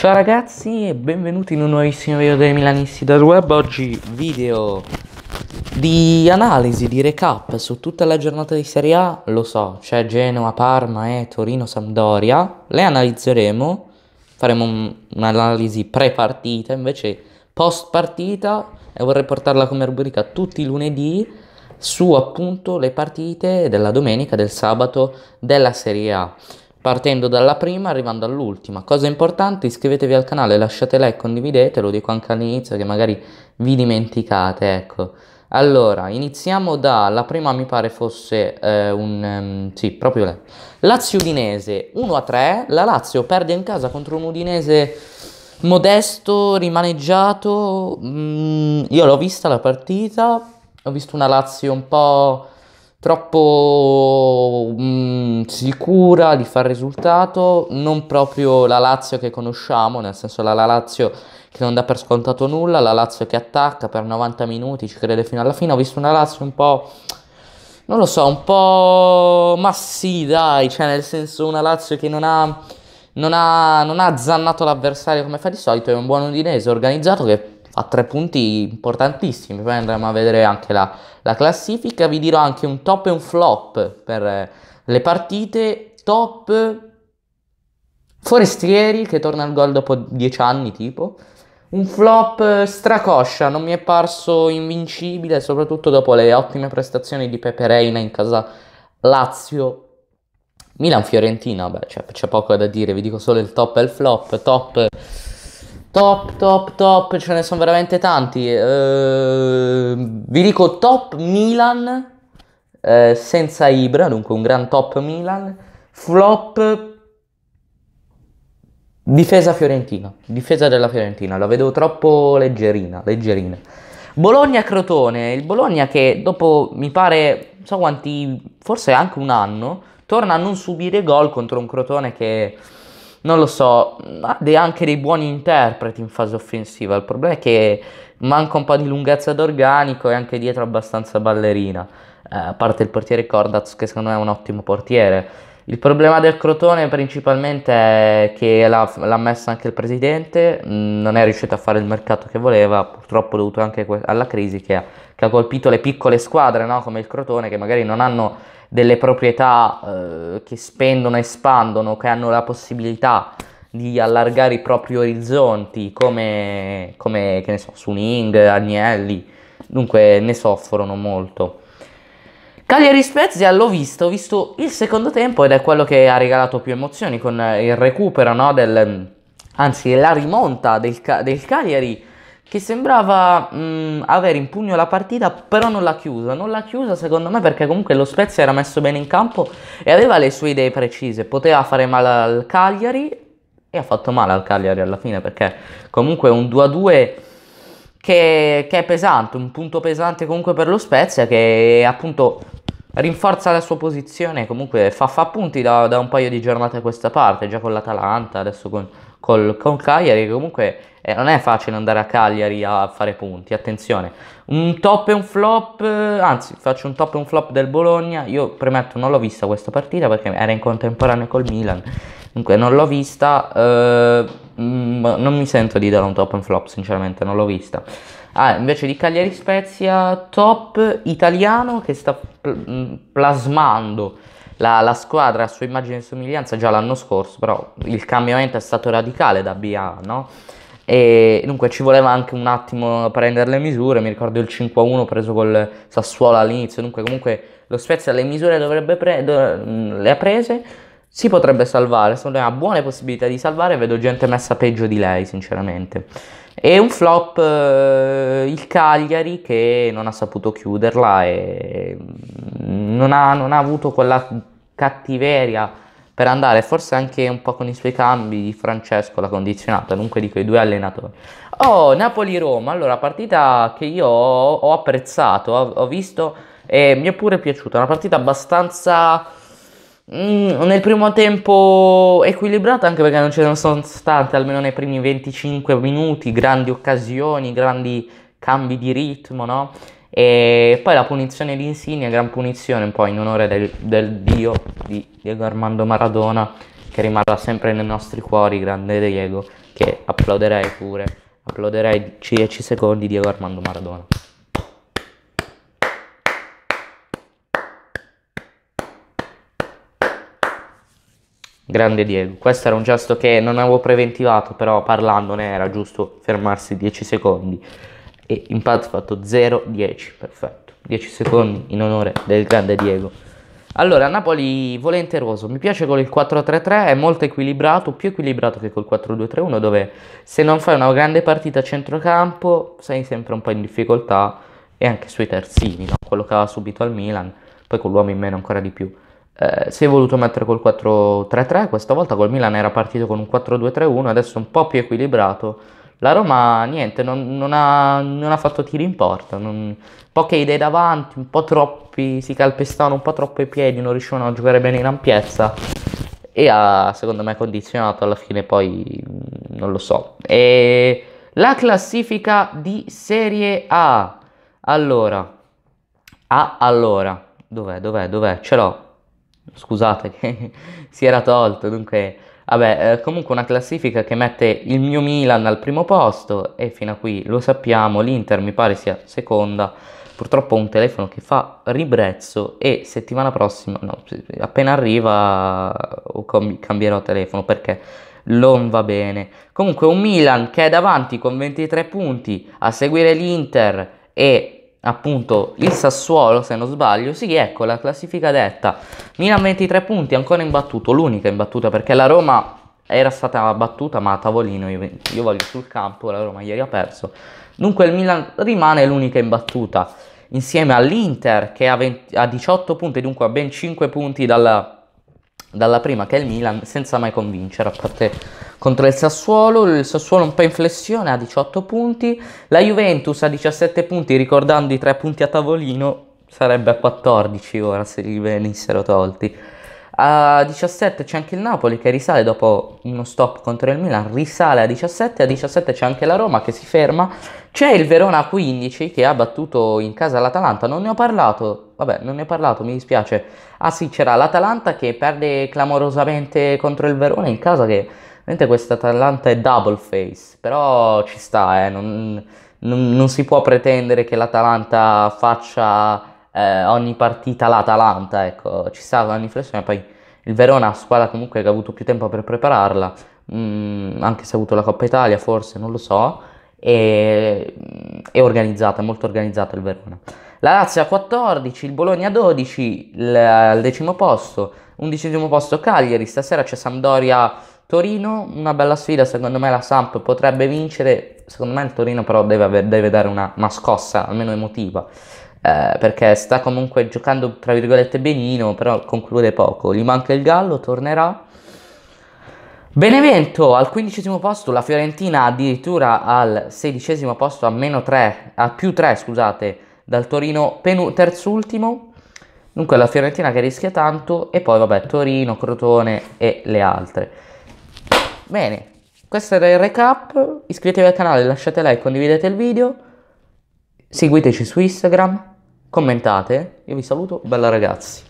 Ciao ragazzi e benvenuti in un nuovissimo video dei Milanisti dal Web Oggi video di analisi, di recap su tutta la giornata di Serie A Lo so, c'è Genova, Parma e eh, Torino-Sampdoria Le analizzeremo, faremo un, un'analisi pre-partita invece post partita e vorrei portarla come rubrica tutti i lunedì su appunto le partite della domenica, del sabato, della Serie A partendo dalla prima arrivando all'ultima. Cosa importante, iscrivetevi al canale, lasciate like, condividete, lo dico anche all'inizio che magari vi dimenticate, ecco. Allora, iniziamo dalla prima, mi pare fosse eh, un... Um, sì, proprio lei. Lazio-Udinese 1-3, la Lazio perde in casa contro un Udinese modesto, rimaneggiato. Mm, io l'ho vista la partita, ho visto una Lazio un po' troppo mh, mm, sicura di far risultato, non proprio la Lazio che conosciamo, nel senso la, la Lazio che non dà per scontato nulla, la Lazio che attacca per 90 minuti, ci crede fino alla fine, ho visto una Lazio un po' non lo so, un po' ma sì, dai, cioè nel senso una Lazio che non ha non ha, non ha zannato l'avversario come fa di solito, è un buon udinese organizzato che a tre punti importantissimi. Poi andremo a vedere anche la, la classifica. Vi dirò anche un top e un flop per eh, le partite. Top Forestieri che torna al gol dopo dieci anni tipo. Un flop stracoscia, non mi è parso invincibile, soprattutto dopo le ottime prestazioni di Pepe Reina in casa Lazio. Milan-Fiorentina, beh, c'è, c'è poco da dire, vi dico solo il top e il flop. Top Top, top, top, ce ne sono veramente tanti. Eh, vi dico top Milan, eh, senza Ibra, dunque un gran top Milan. Flop, difesa Fiorentina, difesa della Fiorentina, la vedo troppo leggerina, leggerina. Bologna-Crotone, il Bologna che dopo, mi pare, non so quanti, forse anche un anno, torna a non subire gol contro un Crotone che non lo so, ha anche dei buoni interpreti in fase offensiva. Il problema è che manca un po' di lunghezza d'organico e anche dietro abbastanza ballerina. Eh, a parte il portiere Kordaz, che secondo me è un ottimo portiere il problema del Crotone principalmente è che l'ha, l'ha messa anche il presidente, mm, non è riuscito a fare il mercato che voleva, purtroppo dovuto anche alla crisi che ha, che ha colpito le piccole squadre no? come il Crotone che magari non hanno delle proprietà eh, che spendono, e espandono, che hanno la possibilità di allargare i propri orizzonti come, come che ne so, Suning, Agnelli, dunque ne soffrono molto. Cagliari Spezia l'ho visto, ho visto il secondo tempo ed è quello che ha regalato più emozioni con eh, il recupero, no, del, mm, anzi la rimonta del, del Cagliari che sembrava mh, mm, aver in pugno la partita, però non l'ha chiusa. Non l'ha chiusa secondo me perché comunque lo Spezia era messo bene in campo e aveva le sue idee precise. Poteva fare male al Cagliari e ha fatto male al Cagliari alla fine perché comunque un 2-2 che, che è pesante, un punto pesante comunque per lo Spezia che appunto rinforza la sua posizione, comunque fa, fa punti da, da, un paio di giornate a questa parte, già con l'Atalanta, adesso con, col, con Cagliari, comunque eh, non è facile andare a Cagliari a fare punti, attenzione. Un top e un flop, eh, anzi faccio un top e un flop del Bologna, io premetto non l'ho vista questa partita perché era in contemporanea col Milan, dunque non l'ho vista. Eh, Mm, non mi sento di dare un top and flop, sinceramente, non l'ho vista. Ah, invece di Cagliari Spezia, top italiano che sta pl- mm, plasmando la, la, squadra a sua immagine e somiglianza già l'anno scorso, però il cambiamento è stato radicale da BA, no? E dunque ci voleva anche un attimo prendere le misure, mi ricordo il 5-1 preso col Sassuolo all'inizio, dunque comunque lo Spezia le misure dovrebbe pre- do- mm, le ha prese, si potrebbe salvare, secondo me ha buone possibilità di salvare, vedo gente messa peggio di lei sinceramente. E un flop eh, il Cagliari che non ha saputo chiuderla e mm, non ha, non ha avuto quella cattiveria per andare, forse anche un po' con i suoi cambi di Francesco l'ha condizionata, dunque di quei due allenatori. Oh, Napoli-Roma, allora partita che io ho, ho apprezzato, ho, ho visto e mi è pure piaciuta, una partita abbastanza Mm, nel primo tempo equilibrato anche perché non ce ne sono state, almeno nei primi 25 minuti, grandi occasioni, grandi cambi di ritmo, no? E poi la punizione di Insigne, gran punizione poi in onore del, del dio di Diego Armando Maradona, che rimarrà sempre nei nostri cuori, grande Diego, che applauderei pure, applauderei 10 secondi Diego Armando Maradona. Grande Diego, questo era un gesto che non avevo preventivato, però parlandone era giusto fermarsi 10 secondi. E infatti ho fatto 0-10, perfetto. 10 secondi in onore del grande Diego. Allora, Napoli volenteroso, mi piace con il 4-3-3, è molto equilibrato, più equilibrato che col 4-2-3-1, dove se non fai una grande partita a centrocampo sei sempre un po' in difficoltà e anche sui terzini, no? quello che aveva subito al Milan, poi con l'uomo in meno ancora di più. Eh, si è voluto mettere col 4-3-3, questa volta col Milan era partito con un 4-2-3-1, adesso un po' più equilibrato. La Roma niente, non, non, ha, non ha, fatto tiri in porta, non, poche idee davanti, un po' troppi, si calpestavano un po' troppo i piedi, non riuscivano a giocare bene in ampiezza e ha secondo me condizionato alla fine poi, non lo so. E la classifica di Serie A. Allora, ah, allora, dov'è, dov'è, dov'è? Ce l'ho, scusate che si era tolto, dunque vabbè, eh, comunque una classifica che mette il mio Milan al primo posto e fino a qui lo sappiamo, l'Inter mi pare sia seconda, purtroppo ho un telefono che fa ribrezzo e settimana prossima, no, appena arriva cambierò telefono perché non va bene. Comunque un Milan che è davanti con 23 punti, a seguire l'Inter e appunto il Sassuolo, se non sbaglio, sì, ecco la classifica detta. Milan 23 punti, ancora imbattuto, l'unica imbattuta perché la Roma era stata battuta ma a tavolino, io, io voglio sul campo, la Roma ieri ha perso. Dunque il Milan rimane l'unica imbattuta insieme all'Inter che ha, 20, ha 18 punti, dunque a ben 5 punti dalla dalla prima che è il Milan senza mai convincere a parte contro il Sassuolo il Sassuolo un po' in flessione a 18 punti la Juventus a 17 punti ricordando i 3 punti a tavolino sarebbe a 14 ora se li venissero tolti a 17 c'è anche il Napoli che risale dopo uno stop contro il Milan, risale a 17, a 17 c'è anche la Roma che si ferma, c'è il Verona a 15 che ha battuto in casa l'Atalanta, non ne ho parlato vabbè, non ne ho parlato, mi dispiace. Ah sì, c'era l'Atalanta che perde clamorosamente contro il Verona in casa che ovviamente questa Atalanta è double face, però ci sta, eh, non, non, non si può pretendere che l'Atalanta faccia eh, ogni partita l'Atalanta, ecco, ci sta una riflessione, poi il Verona, squadra comunque che ha avuto più tempo per prepararla, mh, mm, anche se ha avuto la Coppa Italia forse, non lo so, è, mm, è organizzata, è molto organizzata il Verona la Lazio a 14, il Bologna a 12, il, al decimo posto, undicesimo posto Cagliari, stasera c'è Sampdoria Torino, una bella sfida, secondo me la Samp potrebbe vincere, secondo me il Torino però deve, aver, deve dare una, una, scossa, almeno emotiva, eh, perché sta comunque giocando tra virgolette benino, però conclude poco, gli manca il Gallo, tornerà. Benevento al quindicesimo posto, la Fiorentina addirittura al sedicesimo posto a meno 3, a più 3 scusate, dal Torino penu- terzultimo, dunque la Fiorentina che rischia tanto e poi vabbè Torino, Crotone e le altre. Bene, questo era il recap, iscrivetevi al canale, lasciate like, condividete il video, seguiteci su Instagram, commentate, io vi saluto, bella ragazzi.